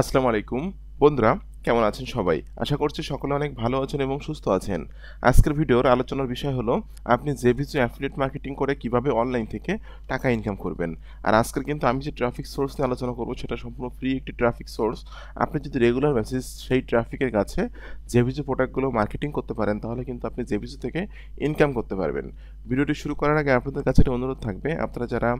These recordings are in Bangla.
আসসালামু আলাইকুম বন্ধুরা কেমন আছেন সবাই আশা করছি সকলে অনেক ভালো আছেন এবং সুস্থ আছেন আজকের ভিডিওর আলোচনার বিষয় হলো আপনি ভিজু অ্যাফিলিয়েট মার্কেটিং করে কিভাবে অনলাইন থেকে টাকা ইনকাম করবেন আর আজকের কিন্তু আমি যে ট্রাফিক সোর্স নিয়ে আলোচনা করবো সেটা সম্পূর্ণ ফ্রি একটি ট্রাফিক সোর্স আপনি যদি রেগুলার বেসিস সেই ট্রাফিকের কাছে ভিজু প্রোডাক্টগুলো মার্কেটিং করতে পারেন তাহলে কিন্তু আপনি ভিজু থেকে ইনকাম করতে পারবেন ভিডিওটি শুরু করার আগে আপনাদের কাছে একটা অনুরোধ থাকবে আপনারা যারা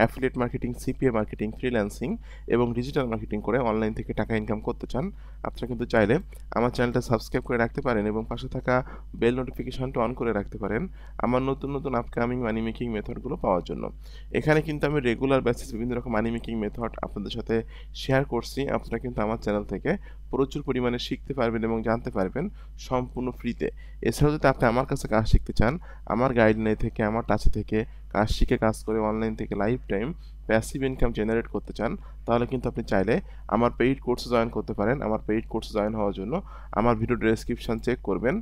affiliate marketing CPA marketing freelancing এবং ডিজিটাল মার্কেটিং করে অনলাইন থেকে টাকা ইনকাম করতে চান আপনারা কিন্তু চাইলে আমার চ্যানেলটা সাবস্ক্রাইব করে রাখতে পারেন এবং পাশে থাকা বেল নোটিফিকেশনটা অন করে রাখতে পারেন আমার নতুন নতুন আপকামিং মানি মেকিং মেথডগুলো পাওয়ার জন্য এখানে কিন্তু আমি রেগুলার বেসিস বিভিন্ন রকম মানি মেকিং মেথড আপনাদের সাথে শেয়ার করছি আপনারা কিন্তু আমার চ্যানেল থেকে প্রচুর পরিমাণে শিখতে পারবেন এবং জানতে পারবেন সম্পূর্ণ ফ্রিতে এছাড়াও যদি আপনি আমার কাছে কাজ শিখতে চান আমার গাইডলাইন থেকে আমার টাচে থেকে কাজ শিখে কাজ করে অনলাইন থেকে lifetime passive income generate করতে চান তাহলে কিন্তু আপনি চাইলে আমার পেইড কোর্সে জয়েন করতে পারেন আমার পেইড কোর্সে জয়েন হওয়ার জন্য আমার ভিডিও ডেসক্রিপশান চেক করবেন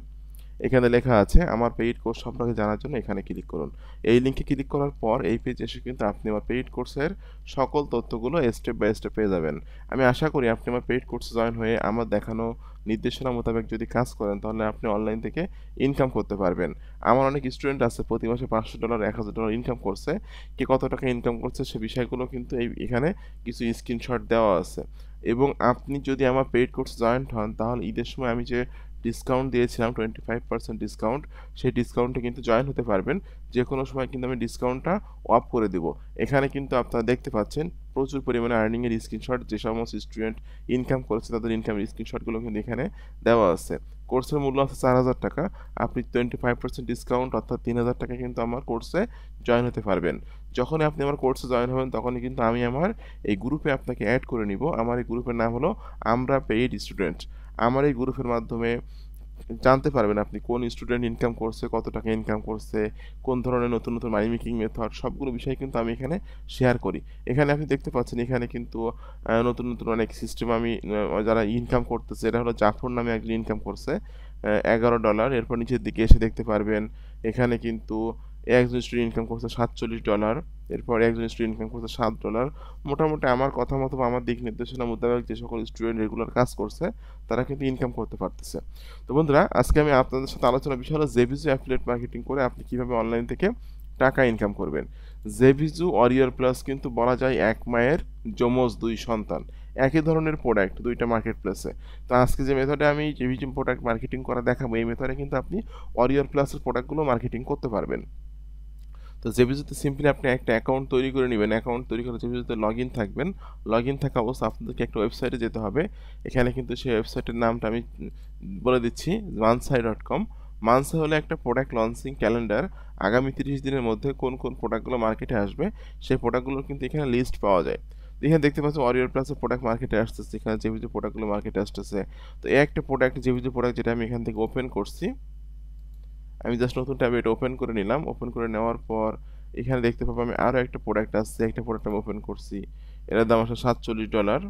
এখানে লেখা আছে আমার পেইড কোর্স সম্পর্কে জানার জন্য এখানে ক্লিক করুন এই লিঙ্কে ক্লিক করার পর এই পেজ এসে কিন্তু আপনি আমার পেইড কোর্সের সকল তথ্যগুলো স্টেপ বাই স্টেপ পেয়ে যাবেন আমি আশা করি আপনি আমার পেইড কোর্সে জয়েন হয়ে আমার দেখানো নির্দেশনা মোতাবেক যদি কাজ করেন তাহলে আপনি অনলাইন থেকে ইনকাম করতে পারবেন আমার অনেক স্টুডেন্ট আছে প্রতি মাসে পাঁচশো ডলার এক হাজার ডলার ইনকাম করছে কে কত টাকা ইনকাম করছে সে বিষয়গুলো কিন্তু এই এখানে কিছু স্ক্রিনশট দেওয়া আছে এবং আপনি যদি আমার পেইড কোর্স জয়েন্ট হন তাহলে ঈদের সময় আমি যে ডিসকাউন্ট দিয়েছিলাম টোয়েন্টি ফাইভ পার্সেন্ট ডিসকাউন্ট সেই ডিসকাউন্টে কিন্তু জয়েন হতে পারবেন যে কোনো সময় কিন্তু আমি ডিসকাউন্টটা অফ করে দেবো এখানে কিন্তু আপনারা দেখতে পাচ্ছেন প্রচুর পরিমাণে আর্নিংয়ের স্ক্রিনশট যে সমস্ত স্টুডেন্ট ইনকাম করেছে তাদের ইনকামের স্ক্রিনশটগুলো কিন্তু এখানে দেওয়া আছে কোর্সের মূল্য আছে চার হাজার টাকা আপনি টোয়েন্টি ফাইভ পার্সেন্ট ডিসকাউন্ট অর্থাৎ তিন হাজার টাকা কিন্তু আমার কোর্সে জয়েন হতে পারবেন যখনই আপনি আমার কোর্সে জয়েন হবেন তখনই কিন্তু আমি আমার এই গ্রুপে আপনাকে অ্যাড করে নিব আমার এই গ্রুপের নাম হলো আমরা পেইড স্টুডেন্ট আমার এই গ্রুপের মাধ্যমে জানতে পারবেন আপনি কোন স্টুডেন্ট ইনকাম করছে কত টাকা ইনকাম করছে কোন ধরনের নতুন নতুন মানি মেকিং মেথড সবগুলো বিষয় কিন্তু আমি এখানে শেয়ার করি এখানে আপনি দেখতে পাচ্ছেন এখানে কিন্তু নতুন নতুন অনেক সিস্টেম আমি যারা ইনকাম করতেছে এটা হলো জাফর নামে একজন ইনকাম করছে এগারো ডলার এরপর নিচের দিকে এসে দেখতে পারবেন এখানে কিন্তু একজন স্টুডেন্ট ইনকাম করছে সাতচল্লিশ ডলার এরপর একজন স্টুডেন্ট ইনকাম করছে সাত ডলার মোটামুটি আমার কথা মতো আমার দিক নির্দেশনা মোতাবেক যে সকল স্টুডেন্ট রেগুলার কাজ করছে তারা কিন্তু ইনকাম করতে পারতেছে তো বন্ধুরা আজকে আমি আপনাদের সাথে আলোচনা বিষয় হলো জেভিজু অ্যাফিলেট মার্কেটিং করে আপনি কীভাবে অনলাইন থেকে টাকা ইনকাম করবেন জেভিজু অরিয়ার প্লাস কিন্তু বলা যায় এক মায়ের যমজ দুই সন্তান একই ধরনের প্রোডাক্ট দুইটা মার্কেট প্লেসে তো আজকে যে মেথডে আমি জেভিজু প্রোডাক্ট মার্কেটিং করা দেখাবো এই মেথডে কিন্তু আপনি অরিয়ার প্লাসের প্রোডাক্টগুলো মার্কেটিং করতে পারবেন তো জেবিজুতে সিম্পলি আপনি একটা অ্যাকাউন্ট তৈরি করে নেবেন অ্যাকাউন্ট তৈরি করে জেবিজুতে লগ ইন থাকবেন লগ ইন থাকা অবস্থা আপনাদেরকে একটা ওয়েবসাইটে যেতে হবে এখানে কিন্তু সেই ওয়েবসাইটের নামটা আমি বলে দিচ্ছি মানসাই ডট কম মানসা হলো একটা প্রোডাক্ট লঞ্চিং ক্যালেন্ডার আগামী তিরিশ দিনের মধ্যে কোন কোন প্রোডাক্টগুলো মার্কেটে আসবে সেই প্রোডাক্টগুলোর কিন্তু এখানে লিস্ট পাওয়া যায় এখানে দেখতে পাচ্ছি অরিয়র প্লাসের প্রোডাক্ট মার্কেটে আসতেছে এখানে যে ভিজু প্রোডাক্টগুলো মার্কেটে আসতেছে তো এই একটা প্রোডাক্ট যে প্রোডাক্ট যেটা আমি এখান থেকে ওপেন করছি আমি জাস্ট নতুন ট্যাবে এটা ওপেন করে নিলাম ওপেন করে নেওয়ার পর এখানে দেখতে পাবো আমি আরও একটা প্রোডাক্ট আসছে একটা প্রোডাক্ট আমি ওপেন করছি এটার দাম আসলে সাতচল্লিশ ডলার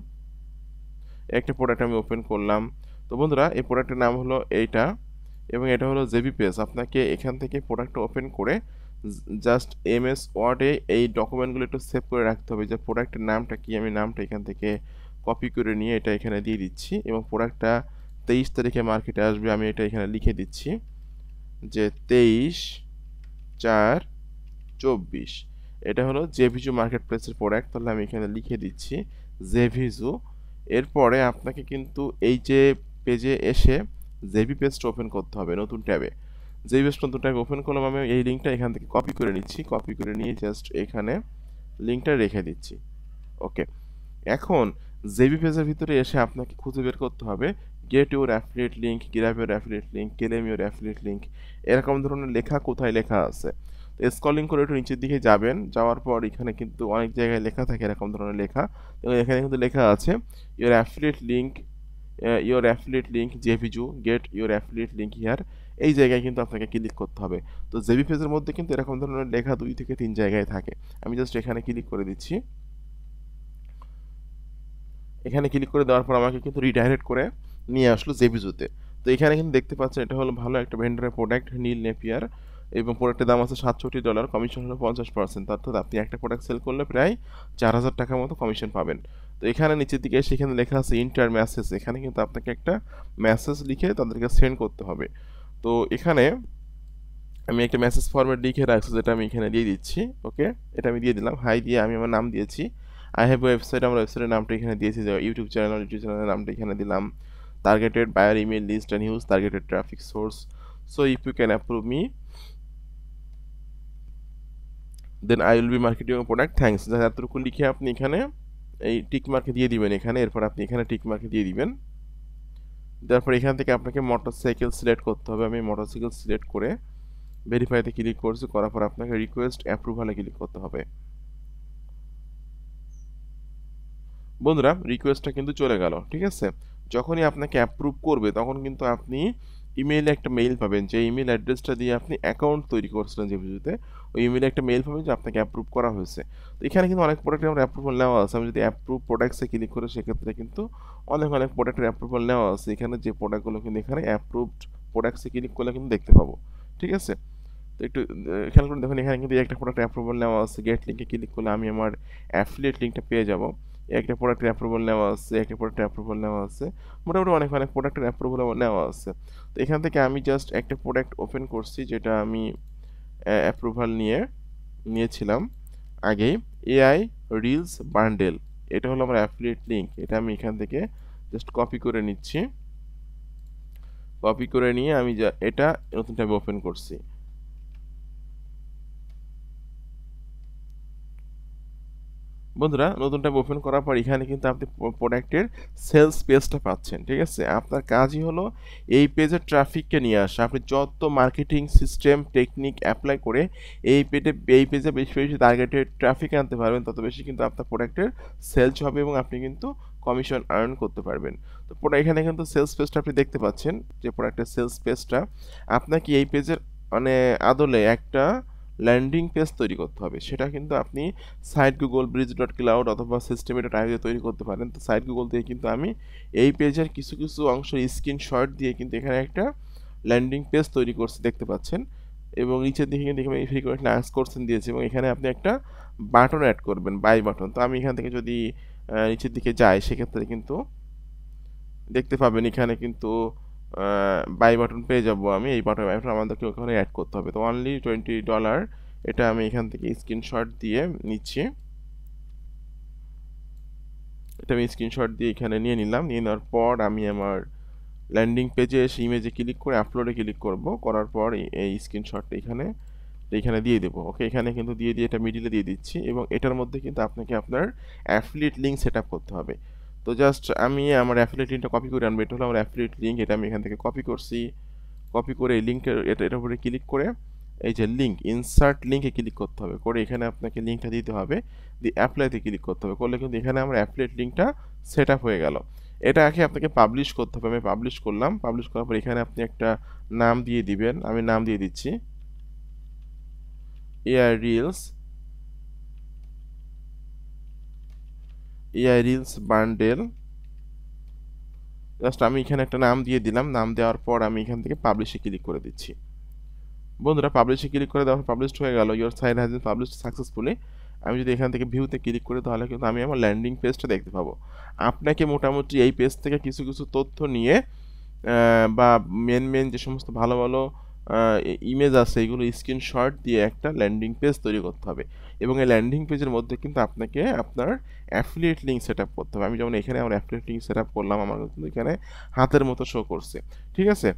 একটা প্রোডাক্ট আমি ওপেন করলাম তো বন্ধুরা এই প্রোডাক্টের নাম হলো এইটা এবং এটা হলো জেবি পেস আপনাকে এখান থেকে প্রোডাক্টটা ওপেন করে জাস্ট এম এস ওয়ার্ডে এই ডকুমেন্টগুলো একটু সেভ করে রাখতে হবে যে প্রোডাক্টের নামটা কি আমি নামটা এখান থেকে কপি করে নিয়ে এটা এখানে দিয়ে দিচ্ছি এবং প্রোডাক্টটা তেইশ তারিখে মার্কেটে আসবে আমি এটা এখানে লিখে দিচ্ছি যে তেইশ চার চব্বিশ এটা হলো জেভিজু মার্কেট প্লেসের প্রোডাক্ট তাহলে আমি এখানে লিখে দিচ্ছি জেভিজু এরপরে আপনাকে কিন্তু এই যে পেজে এসে জেভি পেজটা ওপেন করতে হবে নতুন ট্যাবে জেভি পেজ নতুন ট্যাব ওপেন করলাম আমি এই লিঙ্কটা এখান থেকে কপি করে নিচ্ছি কপি করে নিয়ে জাস্ট এখানে লিঙ্কটা রেখে দিচ্ছি ওকে এখন জেবি পেজের ভিতরে এসে আপনাকে খুঁজে বের করতে হবে get your affiliate link grab your affiliate link claim your affiliate link এরকম ধরনের লেখা কোথায় লেখা আছে তো স্কলিং করে একটু নিচের দিকে যাবেন যাওয়ার পর এখানে কিন্তু অনেক জায়গায় লেখা থাকে এরকম ধরনের লেখা এখানে কিন্তু লেখা আছে your affiliate link your affiliate link JVZoo get your affiliate link here এই জায়গায় কিন্তু আপনাকে ক্লিক করতে হবে তো জেবি পেজের মধ্যে কিন্তু এরকম ধরনের লেখা দুই থেকে তিন জায়গায় থাকে আমি জাস্ট এখানে ক্লিক করে দিচ্ছি এখানে ক্লিক করে দেওয়ার পর আমাকে কিন্তু রিডাইরেক্ট করে নিয়ে আসলো জেবিজুতে তো এখানে কিন্তু দেখতে পাচ্ছেন এটা হলো ভালো একটা ভেন্ডারের প্রোডাক্ট নীল নেপিয়ার এবং প্রোডাক্টের দাম আছে সাতষট্টি ডলার কমিশন হলো পঞ্চাশ পার্সেন্ট অর্থাৎ আপনি একটা প্রোডাক্ট সেল করলে প্রায় চার হাজার টাকার মতো কমিশন পাবেন তো এখানে নিচের দিকে সেখানে লেখা আছে ইন্টার মেসেজ এখানে কিন্তু আপনাকে একটা মেসেজ লিখে তাদেরকে সেন্ড করতে হবে তো এখানে আমি একটা মেসেজ ফরম্যাট লিখে রাখছি যেটা আমি এখানে দিয়ে দিচ্ছি ওকে এটা আমি দিয়ে দিলাম হাই দিয়ে আমি আমার নাম দিয়েছি আই হ্যাভ ওয়েবসাইট আমার ওয়েবসাইটের নামটা এখানে দিয়েছি ইউটিউব চ্যানেল ইউটিউব চ্যানেলের নামটা এখানে দিলাম targeted buyer email list and use targeted traffic source so if you can approve me then I will be marketing product thanks এতটুকু লিখে আপনি এখানে এই টিক দিয়ে দিবেন এখানে এরপর আপনি এখানে টিক মার্কে দিয়ে দিবেন তারপর এখান থেকে আপনাকে মোটরসাইকেল সিলেক্ট করতে হবে আমি মোটরসাইকেল সিলেক্ট করে ভেরিফাইতে ক্লিক করছি করার পর আপনাকে রিকোয়েস্ট অ্যাপ্রুভালে ক্লিক করতে হবে বন্ধুরা রিকোয়েস্টটা কিন্তু চলে গেল ঠিক আছে যখনই আপনাকে অ্যাপ্রুভ করবে তখন কিন্তু আপনি ইমেইলে একটা মেইল পাবেন যে ইমেল অ্যাড্রেসটা দিয়ে আপনি অ্যাকাউন্ট তৈরি করছিলেন যে ভিডিওতে ওই ইমেলে একটা মেইল পাবেন যে আপনাকে অ্যাপ্রুভ করা হয়েছে তো এখানে কিন্তু অনেক প্রোডাক্টের আমার অ্যাপ্রুভাল নেওয়া আছে আমি যদি অ্যাপ্রুভ প্রোডাক্টসে ক্লিক করে সেক্ষেত্রে কিন্তু অনেক অনেক প্রোডাক্টের অ্যাপ্রুভাল নেওয়া আছে এখানে যে প্রোডাক্টগুলো কিন্তু এখানে অ্যাপ্রুভড প্রোডাক্টসে ক্লিক করলে কিন্তু দেখতে পাবো ঠিক আছে তো একটু খেয়াল করে দেখুন এখানে কিন্তু একটা প্রোডাক্ট অ্যাপ্রুভাল নেওয়া আছে গেট লিঙ্কে ক্লিক করলে আমি আমার অ্যাফিলিয়েট লিঙ্কটা পেয়ে যাবো একটা প্রোডাক্টের অ্যাপ্রুভাল নেওয়া আছে একটা প্রোডাক্টের অ্যাপ্রুভাল নেওয়া আছে মোটামুটি অনেক অনেক প্রোডাক্টের অ্যাপ্রুভাল নেওয়া আছে তো এখান থেকে আমি জাস্ট একটা প্রোডাক্ট ওপেন করছি যেটা আমি অ্যাপ্রুভাল নিয়ে নিয়েছিলাম আগে এআই রিলস বান্ডেল এটা হলো আমার অ্যাফিলিয়েট লিঙ্ক এটা আমি এখান থেকে জাস্ট কপি করে নিচ্ছি কপি করে নিয়ে আমি যা এটা নতুন ট্যাবে ওপেন করছি বন্ধুরা নতুন ট্যাব ওপেন করার পর এখানে কিন্তু আপনি প্রোডাক্টের সেলস পেজটা পাচ্ছেন ঠিক আছে আপনার কাজই হলো এই পেজে ট্রাফিককে নিয়ে আসা আপনি যত মার্কেটিং সিস্টেম টেকনিক অ্যাপ্লাই করে এই পেজে এই পেজে বেশি বেশি টার্গেটের ট্রাফিক আনতে পারবেন তত বেশি কিন্তু আপনার প্রোডাক্টের সেলস হবে এবং আপনি কিন্তু কমিশন আর্ন করতে পারবেন তো প্রোডাক্ট এখানে কিন্তু সেলস পেজটা আপনি দেখতে পাচ্ছেন যে প্রোডাক্টের সেলস পেজটা আপনাকে এই পেজের মানে আদলে একটা ল্যান্ডিং পেজ তৈরি করতে হবে সেটা কিন্তু আপনি site Google bridge dot cloud অথবা সিস্টেম এটা টাইপ দিয়ে তৈরি করতে পারেন তো সাইট গুগল দিয়ে কিন্তু আমি এই পেজের কিছু কিছু অংশ স্ক্রিনশট দিয়ে কিন্তু এখানে একটা ল্যান্ডিং পেজ তৈরি করছি দেখতে পাচ্ছেন এবং নিচের দিকে কিন্তু এখানে ফ্রি কানেকশন আর্স করছেন দিয়েছে এবং এখানে আপনি একটা বাটন অ্যাড করবেন বাই বাটন তো আমি এখান থেকে যদি নিচের দিকে যাই সেক্ষেত্রে কিন্তু দেখতে পাবেন এখানে কিন্তু বাই বাটন পেয়ে যাবো আমি এই বাটন বাই বাটন আমাদেরকে ওখানে অ্যাড করতে হবে তো অনলি টোয়েন্টি ডলার এটা আমি এখান থেকে স্ক্রিনশট দিয়ে নিচ্ছি এটা আমি স্ক্রিনশট দিয়ে এখানে নিয়ে নিলাম নিয়ে নেওয়ার পর আমি আমার ল্যান্ডিং পেজে এসে ইমেজে ক্লিক করে আপলোডে ক্লিক করব করার পর এই স্ক্রিনশটটা এখানে এখানে দিয়ে দেবো ওকে এখানে কিন্তু দিয়ে দিয়ে এটা মিডিলে দিয়ে দিচ্ছি এবং এটার মধ্যে কিন্তু আপনাকে আপনার অ্যাফলিট লিঙ্ক সেট করতে হবে তো জাস্ট আমি আমার অ্যাফিলেট লিঙ্কটা কপি করে আনবো এটা হলো আমার অ্যাফিলেট লিঙ্ক এটা আমি এখান থেকে কপি করছি কপি করে এই লিঙ্কের এটা এটার উপরে ক্লিক করে এই যে লিঙ্ক ইনসার্ট লিঙ্কে ক্লিক করতে হবে করে এখানে আপনাকে লিঙ্কটা দিতে হবে দিয়ে অ্যাপ্লাইতে ক্লিক করতে হবে করলে কিন্তু এখানে আমার অ্যাফিলেট লিঙ্কটা সেট আপ হয়ে গেল এটা আগে আপনাকে পাবলিশ করতে হবে আমি পাবলিশ করলাম পাবলিশ করার পর এখানে আপনি একটা নাম দিয়ে দিবেন আমি নাম দিয়ে দিচ্ছি AI reels reels bundle just আমি এখানে একটা নাম দিয়ে দিলাম নাম দেওয়ার পর আমি এখান থেকে পাবলিশে ক্লিক করে দিচ্ছি বন্ধুরা পাবলিশে ক্লিক করে দেওয়ার পাবলিশড হয়ে গেল your site has been published successfully আমি যদি এখান থেকে ভিউতে ক্লিক করি তাহলে কিন্তু আমি আমার ল্যান্ডিং পেজটা দেখতে পাবো আপনাকে মোটামুটি এই পেজ থেকে কিছু কিছু তথ্য নিয়ে বা মেন মেন যে সমস্ত ভালো ভালো ইমেজ আছে এগুলো স্ক্রিনশট দিয়ে একটা ল্যান্ডিং পেজ তৈরি করতে হবে এবং এই ল্যান্ডিং পেজের মধ্যে কিন্তু আপনাকে আপনার অ্যাফিলিয়েট লিঙ্ক সেট আপ করতে হবে আমি যেমন এখানে আমার অ্যাফিলিয়েট লিঙ্ক সেট আপ করলাম আমার কিন্তু এখানে হাতের মতো শো করছে ঠিক আছে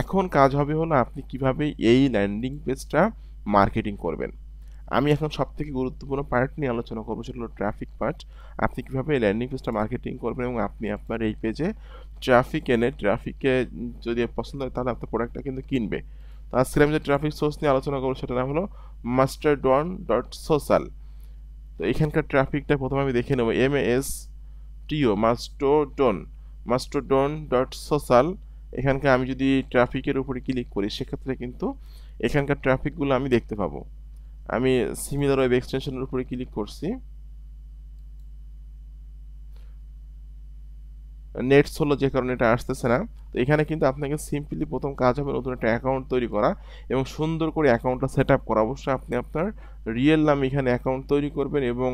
এখন কাজ হবে হলো আপনি কিভাবে এই ল্যান্ডিং পেজটা মার্কেটিং করবেন আমি এখন সবথেকে গুরুত্বপূর্ণ পার্ট নিয়ে আলোচনা করবো সেটা হলো ট্রাফিক পার্ট আপনি কীভাবে এই ল্যান্ডিং পেজটা মার্কেটিং করবেন এবং আপনি আপনার এই পেজে ট্রাফিক এনে ট্রাফিক যদি পছন্দ হয় তাহলে আপনার প্রোডাক্টটা কিন্তু কিনবে তো আজকে আমি যে ট্রাফিক সোর্স নিয়ে আলোচনা করবো সেটার নাম হলো মাস্টার ডন ডট সোশ্যাল তো এখানকার ট্রাফিকটা প্রথমে আমি দেখে নেবো এম এস টিও মাস্টো ডন ডট সোশ্যাল এখানকার আমি যদি ট্রাফিকের উপরে ক্লিক করি সেক্ষেত্রে কিন্তু এখানকার ট্রাফিকগুলো আমি দেখতে পাবো আমি সিমিলার ওয়েব এক্সটেনশনের উপরে ক্লিক করছি নেট সোলো যে কারণে এটা আসতেছে না তো এখানে কিন্তু আপনাকে সিম্পলি প্রথম কাজ হবে নতুন একটা অ্যাকাউন্ট তৈরি করা এবং সুন্দর করে অ্যাকাউন্টটা সেট আপ করা অবশ্যই আপনি আপনার রিয়েল নাম এখানে অ্যাকাউন্ট তৈরি করবেন এবং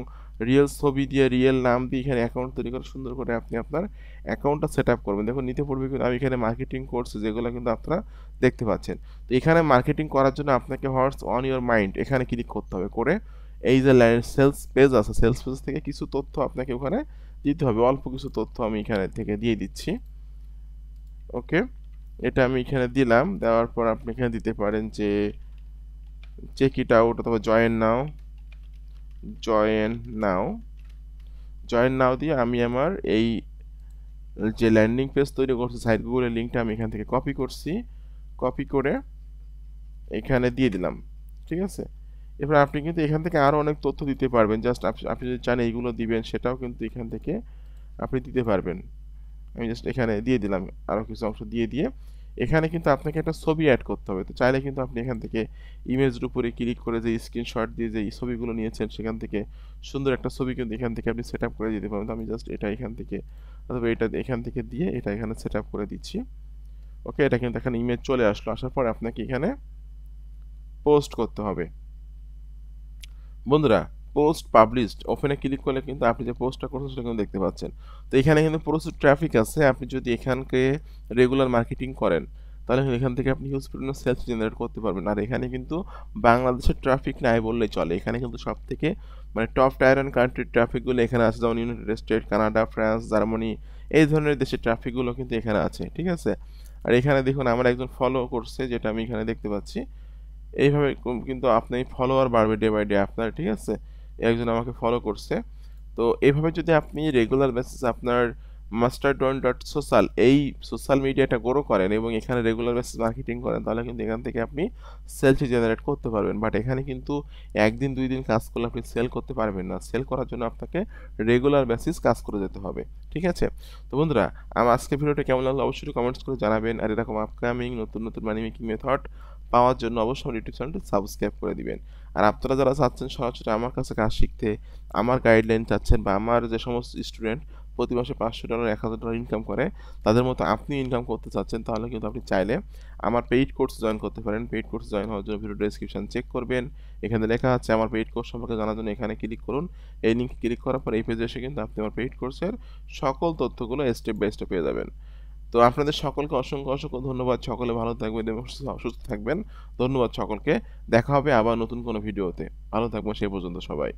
রিয়েল ছবি দিয়ে রিয়েল নাম দিয়ে এখানে অ্যাকাউন্ট তৈরি করে সুন্দর করে আপনি আপনার অ্যাকাউন্টটা সেট আপ করবেন দেখুন নিতে পড়বে কিন্তু আমি এখানে মার্কেটিং করছি যেগুলো কিন্তু আপনারা দেখতে পাচ্ছেন তো এখানে মার্কেটিং করার জন্য আপনাকে হোয়াটস অন ইয়োর মাইন্ড এখানে ক্লিক করতে হবে করে এই যে সেলস পেজ আছে সেলস পেজ থেকে কিছু তথ্য আপনাকে ওখানে দিতে হবে অল্প কিছু তথ্য আমি এখানে থেকে দিয়ে দিচ্ছি ওকে এটা আমি এখানে দিলাম দেওয়ার পর আপনি এখানে দিতে পারেন যে চেক ইট আউট অথবা join now join now join now দিয়ে আমি আমার এই যে ল্যান্ডিং পেজ তৈরি করছি সাইট গুগলের লিঙ্কটা আমি এখান থেকে কপি করছি কপি করে এখানে দিয়ে দিলাম ঠিক আছে এবার আপনি কিন্তু এখান থেকে আরও অনেক তথ্য দিতে পারবেন জাস্ট আপনি যদি চান এইগুলো দিবেন সেটাও কিন্তু এখান থেকে আপনি দিতে পারবেন আমি জাস্ট এখানে দিয়ে দিলাম আরও কিছু অংশ দিয়ে দিয়ে এখানে কিন্তু আপনাকে একটা ছবি অ্যাড করতে হবে তো চাইলে কিন্তু আপনি এখান থেকে ইমেজের উপরে ক্লিক করে যে স্ক্রিনশট দিয়ে যে ছবিগুলো নিয়েছেন সেখান থেকে সুন্দর একটা ছবি কিন্তু এখান থেকে আপনি সেট করে দিতে পারবেন তো আমি জাস্ট এটা এখান থেকে অথবা এটা এখান থেকে দিয়ে এটা এখানে সেট করে দিচ্ছি ওকে এটা কিন্তু এখানে ইমেজ চলে আসলো আসার পর আপনাকে এখানে পোস্ট করতে হবে বন্ধুরা পোস্ট পাবলিশড ওপেনে ক্লিক করলে কিন্তু আপনি যে পোস্টটা করছেন সেটা কিন্তু দেখতে পাচ্ছেন তো এখানে কিন্তু প্রচুর ট্রাফিক আছে আপনি যদি এখানকে রেগুলার মার্কেটিং করেন তাহলে এখান থেকে আপনি ইউজ পরিমাণে সেলস জেনারেট করতে পারবেন আর এখানে কিন্তু বাংলাদেশের ট্রাফিক নাই বললেই চলে এখানে কিন্তু সব থেকে মানে টপ টায়ার অ্যান্ড কান্ট্রির ট্রাফিকগুলো এখানে আছে যেমন United State Canada France Germany এই ধরনের দেশের ট্রাফিকগুলো কিন্তু এখানে আছে ঠিক আছে আর এখানে দেখুন আমার একজন ফলো করছে যেটা আমি এখানে দেখতে পাচ্ছি এইভাবে কিন্তু আপনি ফলোয়ার বাড়বে ডে বাই ডে আপনার ঠিক আছে একজন আমাকে ফলো করছে তো এইভাবে যদি আপনি রেগুলার বেসিস আপনার মাস্টার ডন ডট সোশ্যাল এই সোশ্যাল মিডিয়াটা গ্রো করেন এবং এখানে রেগুলার বেসিস মার্কেটিং করেন তাহলে কিন্তু এখান থেকে আপনি সেলস জেনারেট করতে পারবেন বাট এখানে কিন্তু একদিন দুই দিন কাজ করলে আপনি সেল করতে পারবেন না সেল করার জন্য আপনাকে রেগুলার বেসিস কাজ করে যেতে হবে ঠিক আছে তো বন্ধুরা আমার আজকে ভিডিওটা কেমন লাগলো অবশ্যই কমেন্টস করে জানাবেন আর এরকম আপকামিং নতুন নতুন মানি মেকিং মেথড পাওয়ার জন্য অবশ্যই আমার ইউটিউব চ্যানেলটি সাবস্ক্রাইব করে দিবেন আর আপনারা যারা চাচ্ছেন সরাসরি আমার কাছে কাজ শিখতে আমার গাইডলাইন চাচ্ছেন বা আমার যে সমস্ত স্টুডেন্ট প্রতি মাসে পাঁচশো ডলার এক হাজার ডলার ইনকাম করে তাদের মতো আপনি ইনকাম করতে চাচ্ছেন তাহলে কিন্তু আপনি চাইলে আমার পেইড কোর্স জয়েন করতে পারেন পেইড কোর্স জয়েন হওয়ার জন্য ভিডিও ডেসক্রিপশন চেক করবেন এখানে লেখা আছে আমার পেইড কোর্স সম্পর্কে জানার জন্য এখানে ক্লিক করুন এই লিঙ্কে ক্লিক করার পর এই পেজে এসে কিন্তু আপনি আমার পেইড কোর্সের সকল তথ্যগুলো স্টেপ বাই স্টেপ পেয়ে যাবেন তো আপনাদের সকলকে অসংখ্য অসংখ্য ধন্যবাদ সকলে ভালো থাকবেন এবং সুস্থ থাকবেন ধন্যবাদ সকলকে দেখা হবে আবার নতুন কোনো ভিডিওতে ভালো থাকবেন সে পর্যন্ত সবাই